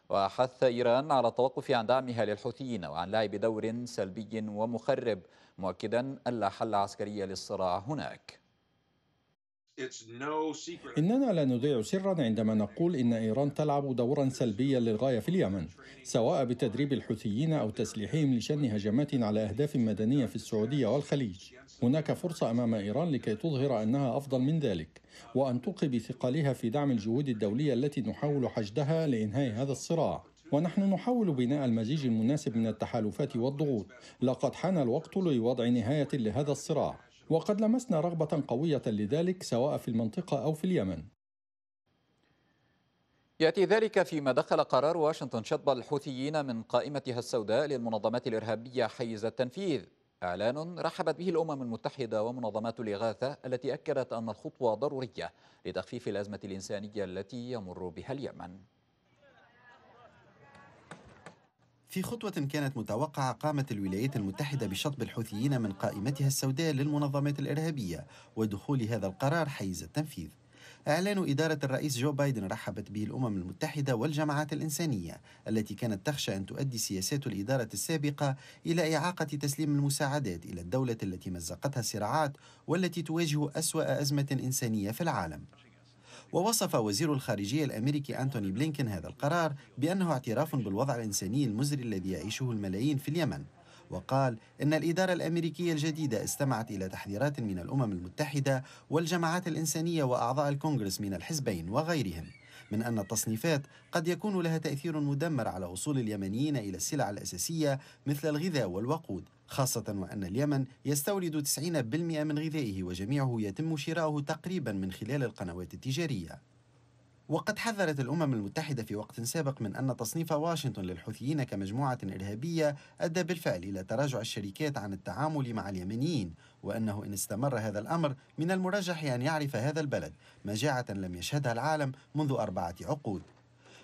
وحث إيران على التوقف عن دعمها للحوثيين وعن لعب دور سلبي ومخرب مؤكدا ألا حل عسكري للصراع هناك إننا لا نذيع سرا عندما نقول إن إيران تلعب دورا سلبيا للغاية في اليمن سواء بتدريب الحوثيين أو تسليحهم لشن هجمات على أهداف مدنية في السعودية والخليج هناك فرصة أمام إيران لكي تظهر أنها أفضل من ذلك وأن تلقي بثقلها في دعم الجهود الدولية التي نحاول حشدها لإنهاء هذا الصراع ونحن نحاول بناء المزيج المناسب من التحالفات والضغوط لقد حان الوقت لوضع نهاية لهذا الصراع وقد لمسنا رغبة قوية لذلك سواء في المنطقة أو في اليمن يأتي ذلك فيما دخل قرار واشنطن شطب الحوثيين من قائمتها السوداء للمنظمات الإرهابية حيز التنفيذ إعلان رحبت به الأمم المتحدة ومنظمات الإغاثة التي أكدت أن الخطوة ضرورية لتخفيف الأزمة الإنسانية التي يمر بها اليمن في خطوة كانت متوقعة قامت الولايات المتحدة بشطب الحوثيين من قائمتها السوداء للمنظمات الإرهابية ودخول هذا القرار حيز التنفيذ. إعلان إدارة الرئيس جو بايدن رحبت به الأمم المتحدة والجماعات الإنسانية التي كانت تخشى أن تؤدي سياسات الإدارة السابقة إلى إعاقة تسليم المساعدات إلى الدولة التي مزقتها الصراعات والتي تواجه أسوأ أزمة إنسانية في العالم. ووصف وزير الخارجية الأمريكي أنتوني بلينكن هذا القرار بأنه اعتراف بالوضع الإنساني المزري الذي يعيشه الملايين في اليمن وقال إن الإدارة الأمريكية الجديدة استمعت إلى تحذيرات من الأمم المتحدة والجماعات الإنسانية وأعضاء الكونغرس من الحزبين وغيرهم من أن التصنيفات قد يكون لها تأثير مدمر على وصول اليمنيين إلى السلع الأساسية مثل الغذاء والوقود خاصة وأن اليمن يستورد 90% من غذائه وجميعه يتم شراؤه تقريبا من خلال القنوات التجارية وقد حذرت الأمم المتحدة في وقت سابق من أن تصنيف واشنطن للحوثيين كمجموعة إرهابية أدى بالفعل إلى تراجع الشركات عن التعامل مع اليمنيين وأنه إن استمر هذا الأمر من المرجح أن يعرف هذا البلد مجاعة لم يشهدها العالم منذ أربعة عقود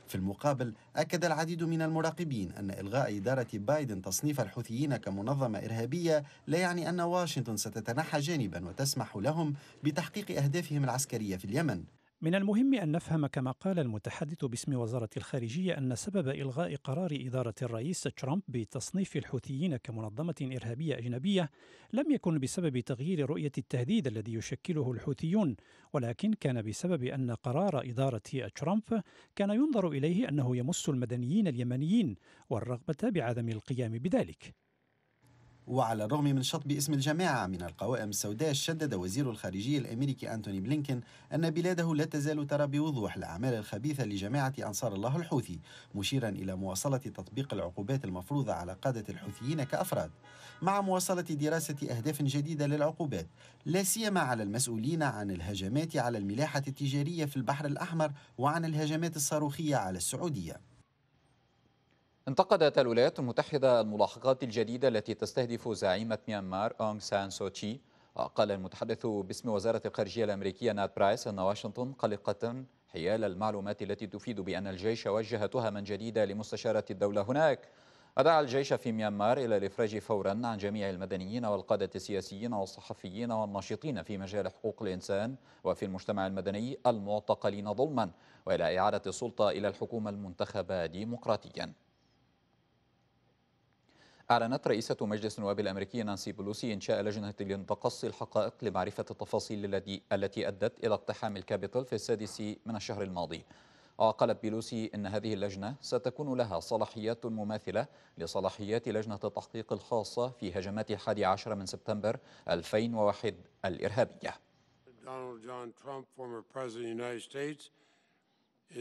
في المقابل أكد العديد من المراقبين أن إلغاء إدارة بايدن تصنيف الحوثيين كمنظمة إرهابية لا يعني أن واشنطن ستتنحى جانبا وتسمح لهم بتحقيق أهدافهم العسكرية في اليمن من المهم أن نفهم كما قال المتحدث باسم وزارة الخارجية أن سبب إلغاء قرار إدارة الرئيس ترامب بتصنيف الحوثيين كمنظمة إرهابية أجنبية لم يكن بسبب تغيير رؤية التهديد الذي يشكله الحوثيون ولكن كان بسبب أن قرار إدارة ترامب كان ينظر إليه أنه يمس المدنيين اليمنيين والرغبة بعدم القيام بذلك وعلى الرغم من شطب اسم الجماعة من القوائم السوداء شدد وزير الخارجية الأمريكي أنتوني بلينكن أن بلاده لا تزال ترى بوضوح الأعمال الخبيثة لجماعة أنصار الله الحوثي مشيرا إلى مواصلة تطبيق العقوبات المفروضة على قادة الحوثيين كأفراد مع مواصلة دراسة أهداف جديدة للعقوبات لا سيما على المسؤولين عن الهجمات على الملاحة التجارية في البحر الأحمر وعن الهجمات الصاروخية على السعودية انتقدت الولايات المتحدة الملاحقات الجديدة التي تستهدف زعيمة ميانمار أونغ سان سوتشي وقال المتحدث باسم وزارة الخارجية الأمريكية نات برايس أن واشنطن قلقة حيال المعلومات التي تفيد بأن الجيش وجه تهما جديدة لمستشارة الدولة هناك ودعا الجيش في ميانمار إلى الإفراج فورا عن جميع المدنيين والقادة السياسيين والصحفيين والناشطين في مجال حقوق الإنسان وفي المجتمع المدني المعتقلين ظلما وإلى إعادة السلطة إلى الحكومة المنتخبة ديمقراطيا أعلنت رئيسة مجلس النواب الأمريكي نانسي بلوسي إنشاء لجنة لتقصي الحقائق لمعرفة التفاصيل التي التي أدت إلى اقتحام الكابيتال في السادس من الشهر الماضي. وقالت بيلوسي أن هذه اللجنة ستكون لها صلاحيات مماثلة لصلاحيات لجنة التحقيق الخاصة في هجمات 11 من سبتمبر 2001 الإرهابية. Donald John Trump, former President of the United States,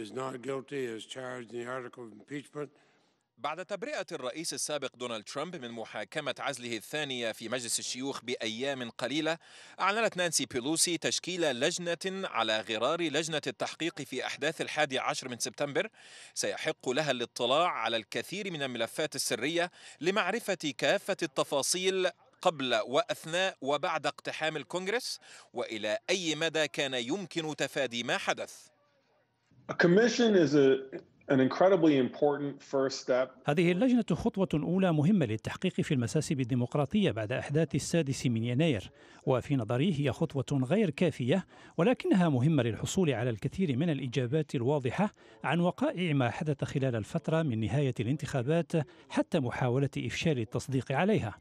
is not guilty as charged in the article of impeachment. بعد تبرئة الرئيس السابق دونالد ترامب من محاكمة عزله الثانية في مجلس الشيوخ بأيام قليلة، أعلنت نانسي بيلوسي تشكيل لجنة على غرار لجنة التحقيق في أحداث الحادي عشر من سبتمبر، سيحق لها الاطلاع على الكثير من الملفات السرية لمعرفة كافة التفاصيل قبل واثناء وبعد اقتحام الكونغرس والى اي مدى كان يمكن تفادي ما حدث. A commission is a هذه اللجنة خطوة أولى مهمة للتحقيق في المساس بالديمقراطية بعد أحداث السادس من يناير وفي نظري هي خطوة غير كافية ولكنها مهمة للحصول على الكثير من الإجابات الواضحة عن وقائع ما حدث خلال الفترة من نهاية الانتخابات حتى محاولة إفشال التصديق عليها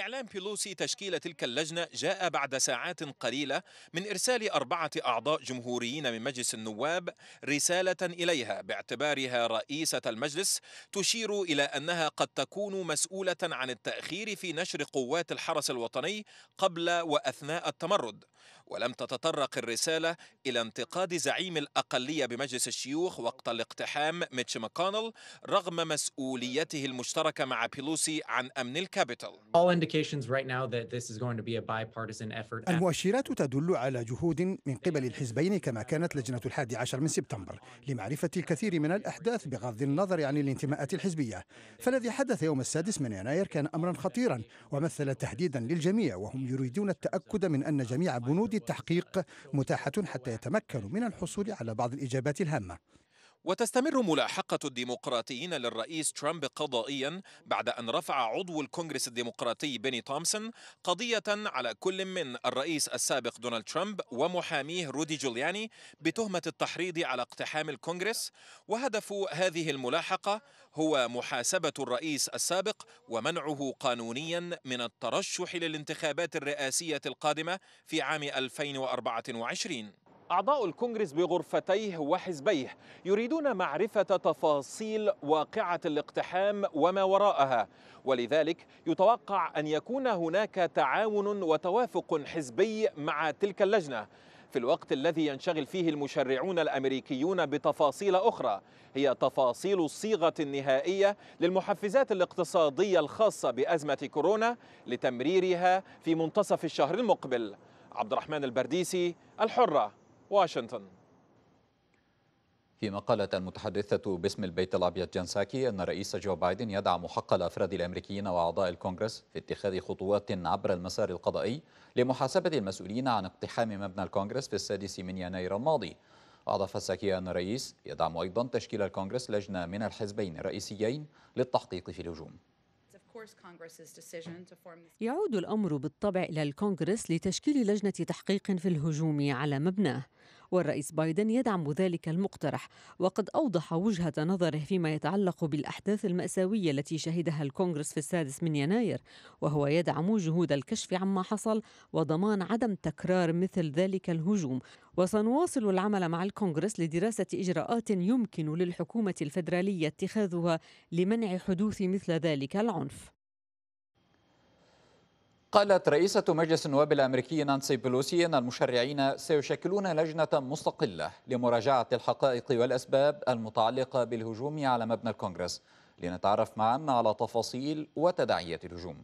إعلان بيلوسي تشكيل تلك اللجنة جاء بعد ساعات قليلة من إرسال أربعة أعضاء جمهوريين من مجلس النواب رسالة إليها باعتبارها رئيسة المجلس تشير إلى أنها قد تكون مسؤولة عن التأخير في نشر قوات الحرس الوطني قبل وأثناء التمرد ولم تتطرق الرسالة إلى انتقاد زعيم الأقلية بمجلس الشيوخ وقت الاقتحام ميتش ماكونل رغم مسؤوليته المشتركة مع بيلوسي عن أمن الكابيتال المؤشرات تدل على جهود من قبل الحزبين كما كانت لجنة الحادي عشر من سبتمبر لمعرفة الكثير من الأحداث بغض النظر عن الانتماءات الحزبية فالذي حدث يوم السادس من يناير كان أمرا خطيرا ومثل تهديدا للجميع وهم يريدون التأكد من أن جميع بنود التحقيق متاحة حتى يتمكنوا من الحصول على بعض الإجابات الهامة وتستمر ملاحقة الديمقراطيين للرئيس ترامب قضائيا بعد أن رفع عضو الكونغرس الديمقراطي بيني تومسون قضية على كل من الرئيس السابق دونالد ترامب ومحاميه رودي جولياني بتهمة التحريض على اقتحام الكونغرس وهدف هذه الملاحقة هو محاسبة الرئيس السابق ومنعه قانونيا من الترشح للانتخابات الرئاسية القادمة في عام 2024 أعضاء الكونغرس بغرفتيه وحزبيه يريدون معرفة تفاصيل واقعة الاقتحام وما وراءها ولذلك يتوقع أن يكون هناك تعاون وتوافق حزبي مع تلك اللجنة في الوقت الذي ينشغل فيه المشرعون الامريكيون بتفاصيل اخرى هي تفاصيل الصيغه النهائيه للمحفزات الاقتصاديه الخاصه بازمه كورونا لتمريرها في منتصف الشهر المقبل عبد الرحمن البرديسي الحره واشنطن في مقالة المتحدثة باسم البيت الأبيض جان ساكي أن الرئيس جو بايدن يدعم حق الأفراد الأمريكيين وأعضاء الكونغرس في اتخاذ خطوات عبر المسار القضائي لمحاسبة المسؤولين عن اقتحام مبنى الكونغرس في السادس من يناير الماضي أضاف ساكي أن الرئيس يدعم أيضا تشكيل الكونغرس لجنة من الحزبين الرئيسيين للتحقيق في الهجوم يعود الأمر بالطبع إلى الكونغرس لتشكيل لجنة تحقيق في الهجوم على مبناه والرئيس بايدن يدعم ذلك المقترح وقد أوضح وجهة نظره فيما يتعلق بالأحداث المأساوية التي شهدها الكونغرس في السادس من يناير وهو يدعم جهود الكشف عما حصل وضمان عدم تكرار مثل ذلك الهجوم وسنواصل العمل مع الكونغرس لدراسة إجراءات يمكن للحكومة الفدرالية اتخاذها لمنع حدوث مثل ذلك العنف قالت رئيسة مجلس النواب الأمريكي نانسي بلوسي أن المشرعين سيشكلون لجنة مستقلة لمراجعة الحقائق والأسباب المتعلقة بالهجوم على مبنى الكونغرس لنتعرف معا على تفاصيل وتداعيات الهجوم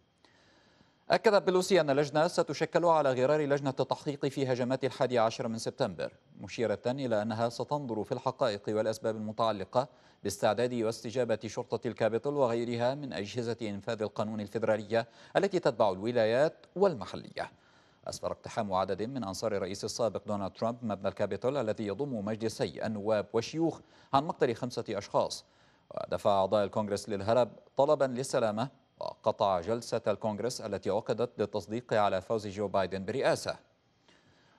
أكد بلوسي أن اللجنة ستشكل على غرار لجنة التحقيق في هجمات الحادي عشر من سبتمبر مشيرة إلى أنها ستنظر في الحقائق والأسباب المتعلقة باستعداد واستجابة شرطة الكابيتول وغيرها من أجهزة إنفاذ القانون الفيدرالية التي تتبع الولايات والمحلية أسفر اقتحام عدد من أنصار الرئيس السابق دونالد ترامب مبنى الكابيتول الذي يضم مجلسي النواب والشيوخ عن مقتل خمسة أشخاص ودفع أعضاء الكونغرس للهرب طلبا للسلامة وقطع جلسة الكونغرس التي عقدت للتصديق على فوز جو بايدن برئاسة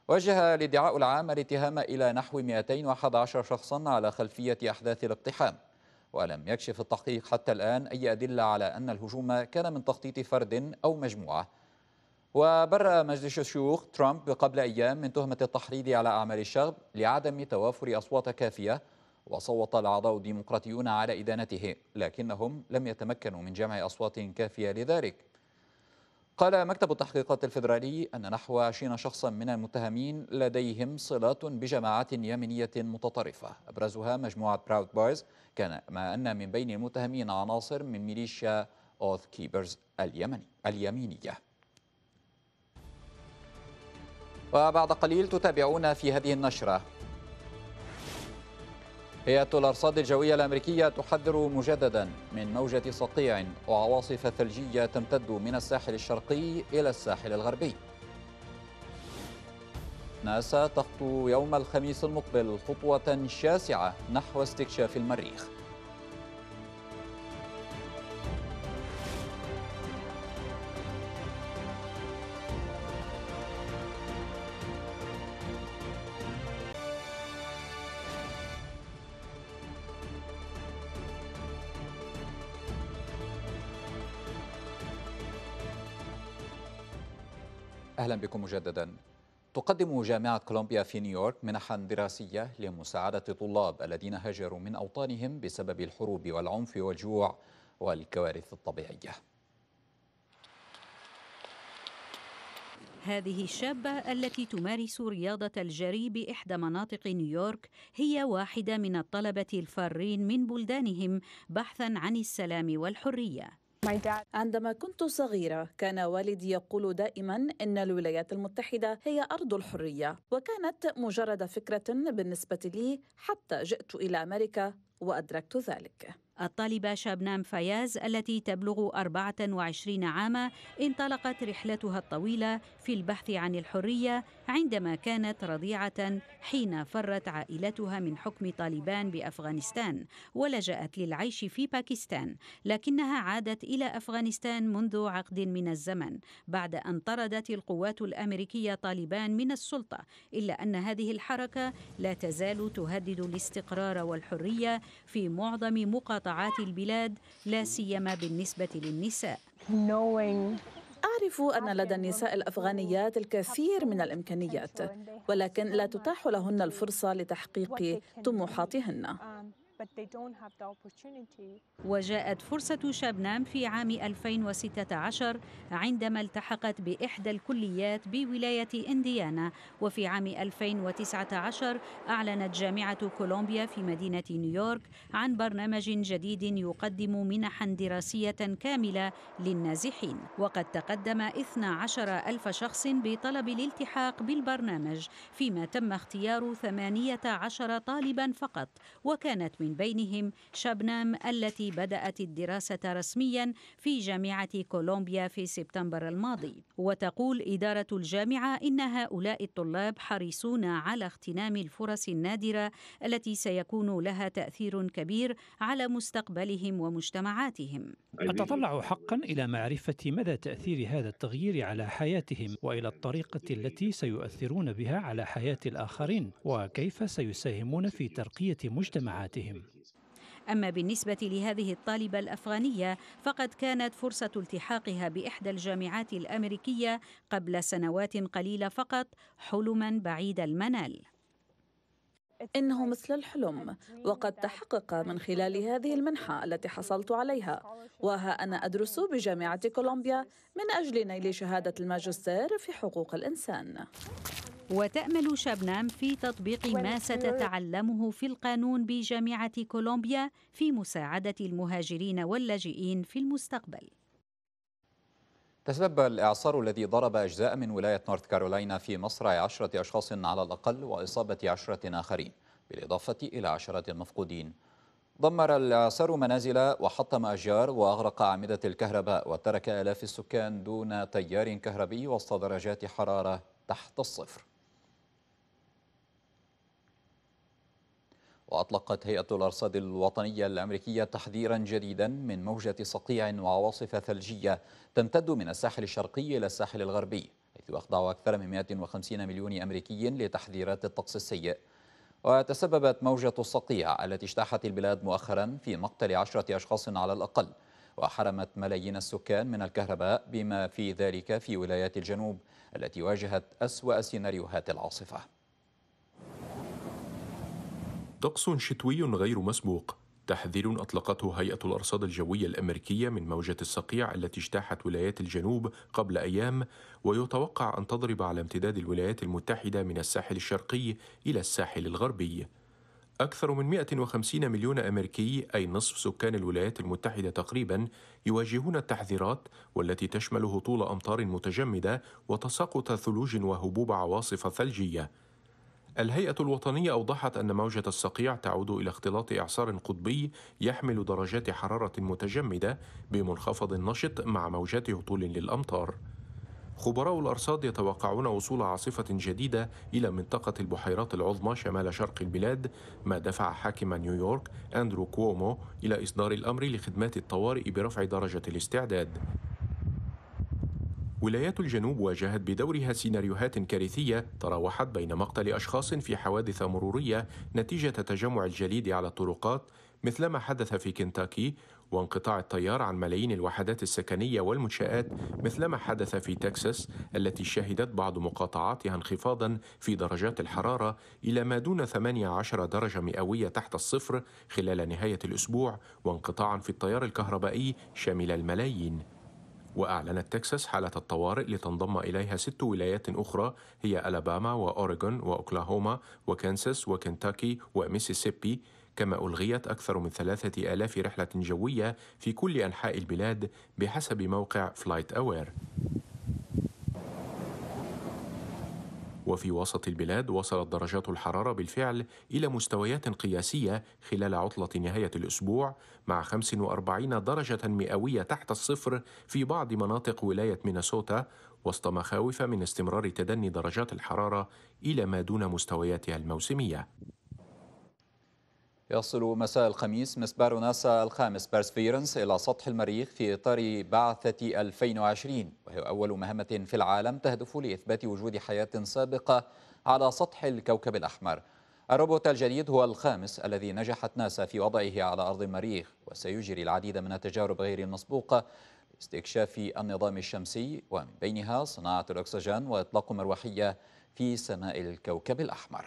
وجه الادعاء العام الاتهام إلى نحو 211 شخصا على خلفية أحداث الاقتحام ولم يكشف التحقيق حتى الآن أي أدلة على أن الهجوم كان من تخطيط فرد أو مجموعة وبرأ مجلس الشيوخ ترامب قبل أيام من تهمة التحريض على أعمال الشغب لعدم توافر أصوات كافية وصوت الأعضاء الديمقراطيون على إدانته لكنهم لم يتمكنوا من جمع أصوات كافية لذلك قال مكتب التحقيقات الفيدرالي أن نحو 20 شخصا من المتهمين لديهم صلات بجماعات يمنية متطرفة أبرزها مجموعة براود بويز كان ما أن من بين المتهمين عناصر من ميليشيا أوث كيبرز اليمني اليمينية وبعد قليل تتابعون في هذه النشرة هيئة الأرصاد الجوية الأمريكية تحذر مجددا من موجة صقيع وعواصف ثلجية تمتد من الساحل الشرقي إلى الساحل الغربي ناسا تخطو يوم الخميس المقبل خطوة شاسعة نحو استكشاف المريخ بكم مجددا تقدم جامعة كولومبيا في نيويورك منحا دراسية لمساعدة الطلاب الذين هاجروا من أوطانهم بسبب الحروب والعنف والجوع والكوارث الطبيعية هذه الشابة التي تمارس رياضة الجري بإحدى مناطق نيويورك هي واحدة من الطلبة الفارين من بلدانهم بحثا عن السلام والحرية عندما كنت صغيرة كان والدي يقول دائما إن الولايات المتحدة هي أرض الحرية وكانت مجرد فكرة بالنسبة لي حتى جئت إلى أمريكا وأدركت ذلك الطالبة شابنام فياز التي تبلغ 24 عاما انطلقت رحلتها الطويلة في البحث عن الحرية عندما كانت رضيعة حين فرت عائلتها من حكم طالبان بأفغانستان ولجأت للعيش في باكستان لكنها عادت إلى أفغانستان منذ عقد من الزمن بعد أن طردت القوات الأمريكية طالبان من السلطة إلا أن هذه الحركة لا تزال تهدد الاستقرار والحرية في معظم مقاطعات البلاد لا سيما بالنسبة للنساء أعرف أن لدى النساء الأفغانيات الكثير من الإمكانيات ولكن لا تتاح لهن الفرصة لتحقيق طموحاتهن وجاءت فرصة شبنام في عام 2016 عندما التحقت بإحدى الكليات بولاية إنديانا وفي عام 2019 أعلنت جامعة كولومبيا في مدينة نيويورك عن برنامج جديد يقدم منحا دراسية كاملة للنازحين وقد تقدم 12 ألف شخص بطلب الالتحاق بالبرنامج فيما تم اختيار 18 طالبا فقط وكانت من من بينهم شبنام التي بدأت الدراسة رسميا في جامعة كولومبيا في سبتمبر الماضي وتقول إدارة الجامعة إن هؤلاء الطلاب حريصون على اغتنام الفرص النادرة التي سيكون لها تأثير كبير على مستقبلهم ومجتمعاتهم أيوة. أتطلع حقا إلى معرفة مدى تأثير هذا التغيير على حياتهم وإلى الطريقة التي سيؤثرون بها على حياة الآخرين وكيف سيساهمون في ترقية مجتمعاتهم أما بالنسبة لهذه الطالبة الأفغانية فقد كانت فرصة التحاقها بإحدى الجامعات الأمريكية قبل سنوات قليلة فقط حلما بعيد المنال إنه مثل الحلم وقد تحقق من خلال هذه المنحة التي حصلت عليها وها أنا أدرس بجامعة كولومبيا من أجل نيل شهادة الماجستير في حقوق الإنسان وتأمل شبنام في تطبيق ما ستتعلمه في القانون بجامعة كولومبيا في مساعدة المهاجرين واللاجئين في المستقبل تسبب الإعصار الذي ضرب أجزاء من ولاية نورث كارولاينا في مصرع عشرة أشخاص على الأقل وإصابة عشرة آخرين بالإضافة إلى عشرة مفقودين دمر الإعصار منازل وحطم أشجار وأغرق أعمدة الكهرباء وترك آلاف السكان دون تيار كهربي وسط درجات حرارة تحت الصفر وأطلقت هيئة الأرصاد الوطنية الأمريكية تحذيرا جديدا من موجة صقيع وعواصف ثلجية تمتد من الساحل الشرقي إلى الساحل الغربي حيث أخضع أكثر من 150 مليون أمريكي لتحذيرات الطقس السيء وتسببت موجة الصقيع التي اجتاحت البلاد مؤخرا في مقتل عشرة أشخاص على الأقل وحرمت ملايين السكان من الكهرباء بما في ذلك في ولايات الجنوب التي واجهت أسوأ سيناريوهات العاصفة طقس شتوي غير مسبوق تحذير أطلقته هيئة الأرصاد الجوية الأمريكية من موجة الصقيع التي اجتاحت ولايات الجنوب قبل أيام ويتوقع أن تضرب على امتداد الولايات المتحدة من الساحل الشرقي إلى الساحل الغربي أكثر من 150 مليون أمريكي أي نصف سكان الولايات المتحدة تقريبا يواجهون التحذيرات والتي تشمل هطول أمطار متجمدة وتساقط ثلوج وهبوب عواصف ثلجية الهيئة الوطنية أوضحت أن موجة الصقيع تعود إلى اختلاط إعصار قطبي يحمل درجات حرارة متجمدة بمنخفض نشط مع موجات هطول للأمطار. خبراء الأرصاد يتوقعون وصول عاصفة جديدة إلى منطقة البحيرات العظمى شمال شرق البلاد، ما دفع حاكم نيويورك أندرو كومو إلى إصدار الأمر لخدمات الطوارئ برفع درجة الاستعداد. ولايات الجنوب واجهت بدورها سيناريوهات كارثية تراوحت بين مقتل أشخاص في حوادث مرورية نتيجة تجمع الجليد على الطرقات مثل ما حدث في كنتاكي وانقطاع التيار عن ملايين الوحدات السكنية والمنشآت مثل ما حدث في تكساس التي شهدت بعض مقاطعاتها انخفاضا في درجات الحرارة إلى ما دون 18 درجة مئوية تحت الصفر خلال نهاية الأسبوع وانقطاعا في التيار الكهربائي شمل الملايين وأعلنت تكساس حالة الطوارئ لتنضم إليها ست ولايات أخرى هي ألاباما وأوريغون وأوكلاهوما وكانساس وكنتاكي وميسيسيبي كما ألغيت أكثر من ثلاثة آلاف رحلة جوية في كل أنحاء البلاد بحسب موقع فلايت أوير وفي وسط البلاد وصلت درجات الحرارة بالفعل إلى مستويات قياسية خلال عطلة نهاية الأسبوع مع 45 درجة مئوية تحت الصفر في بعض مناطق ولاية مينيسوتا وسط مخاوف من استمرار تدني درجات الحرارة إلى ما دون مستوياتها الموسمية. يصل مساء الخميس مسبار ناسا الخامس بيرسفيرنس إلى سطح المريخ في إطار بعثة 2020 وهي أول مهمة في العالم تهدف لإثبات وجود حياة سابقة على سطح الكوكب الأحمر الروبوت الجديد هو الخامس الذي نجحت ناسا في وضعه على أرض المريخ وسيجري العديد من التجارب غير المسبوقة لاستكشاف النظام الشمسي ومن بينها صناعة الأكسجين وإطلاق مروحية في سماء الكوكب الأحمر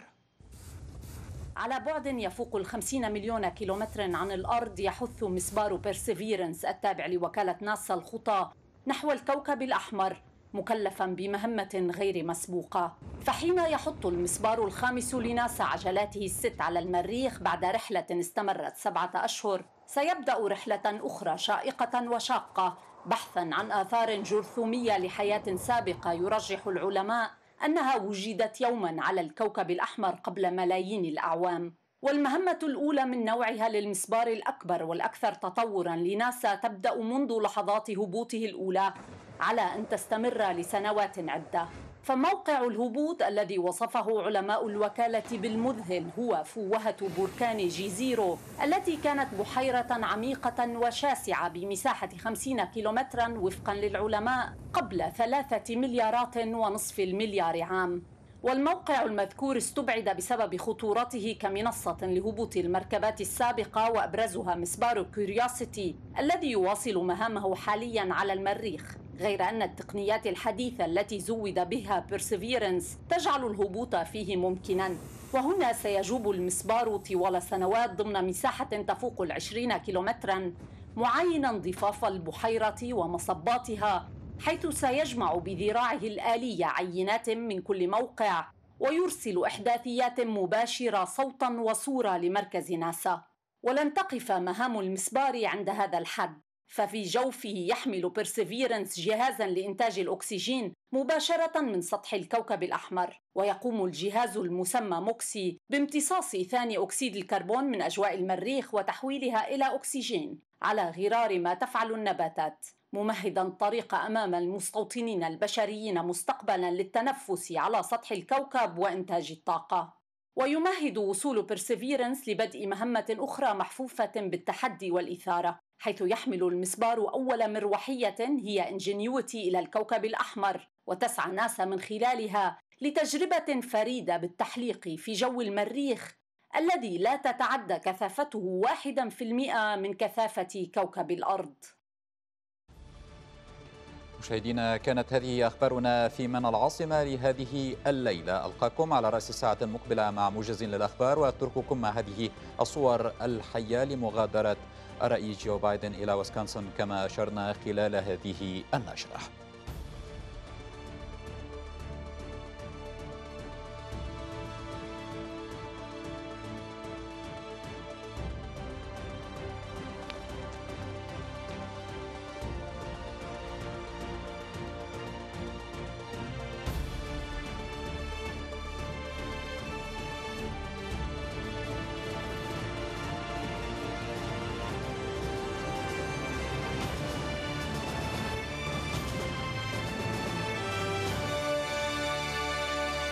على بعد يفوق ال 50 مليون كيلومتر عن الأرض يحث مسبار بيرسيفيرنس التابع لوكالة ناسا الخطى نحو الكوكب الأحمر مكلفا بمهمة غير مسبوقة فحين يحط المسبار الخامس لناسا عجلاته الست على المريخ بعد رحلة استمرت سبعة أشهر سيبدأ رحلة أخرى شائقة وشاقة بحثا عن آثار جرثومية لحياة سابقة يرجح العلماء أنها وجدت يوما على الكوكب الأحمر قبل ملايين الأعوام والمهمة الأولى من نوعها للمسبار الأكبر والأكثر تطورا لناسا تبدأ منذ لحظات هبوطه الأولى على أن تستمر لسنوات عدة فموقع الهبوط الذي وصفه علماء الوكالة بالمذهل هو فوهة بركان جيزيرو التي كانت بحيرة عميقة وشاسعة بمساحة 50 كيلومترا وفقا للعلماء قبل ثلاثة مليارات ونصف المليار عام والموقع المذكور استبعد بسبب خطورته كمنصة لهبوط المركبات السابقة وأبرزها مسبار كيوريوسيتي الذي يواصل مهامه حاليا على المريخ غير أن التقنيات الحديثة التي زود بها بيرسيفيرنس تجعل الهبوط فيه ممكنا وهنا سيجوب المسبار طوال سنوات ضمن مساحة تفوق العشرين كيلومترا معينا ضفاف البحيرة ومصباتها حيث سيجمع بذراعه الآلية عينات من كل موقع ويرسل إحداثيات مباشرة صوتا وصورة لمركز ناسا ولن تقف مهام المسبار عند هذا الحد ففي جوفه يحمل بيرسيفيرنس جهازا لإنتاج الأكسجين مباشرة من سطح الكوكب الأحمر ويقوم الجهاز المسمى موكسي بامتصاص ثاني أكسيد الكربون من أجواء المريخ وتحويلها إلى أكسجين على غرار ما تفعل النباتات ممهدا الطريق امام المستوطنين البشريين مستقبلا للتنفس على سطح الكوكب وانتاج الطاقه ويمهد وصول بيرسيفيرنس لبدء مهمة أخرى محفوفة بالتحدي والإثارة حيث يحمل المسبار أول مروحية هي إنجنيوتي إلى الكوكب الأحمر وتسعى ناسا من خلالها لتجربة فريدة بالتحليق في جو المريخ الذي لا تتعدى كثافته واحدا في المئة من كثافة كوكب الأرض مشاهدينا كانت هذه أخبارنا في من العاصمة لهذه الليلة ألقاكم على رأس الساعة المقبلة مع موجز للأخبار وأترككم مع هذه الصور الحية لمغادرة الرئيس جو بايدن إلى وسكانسون كما أشرنا خلال هذه النشرة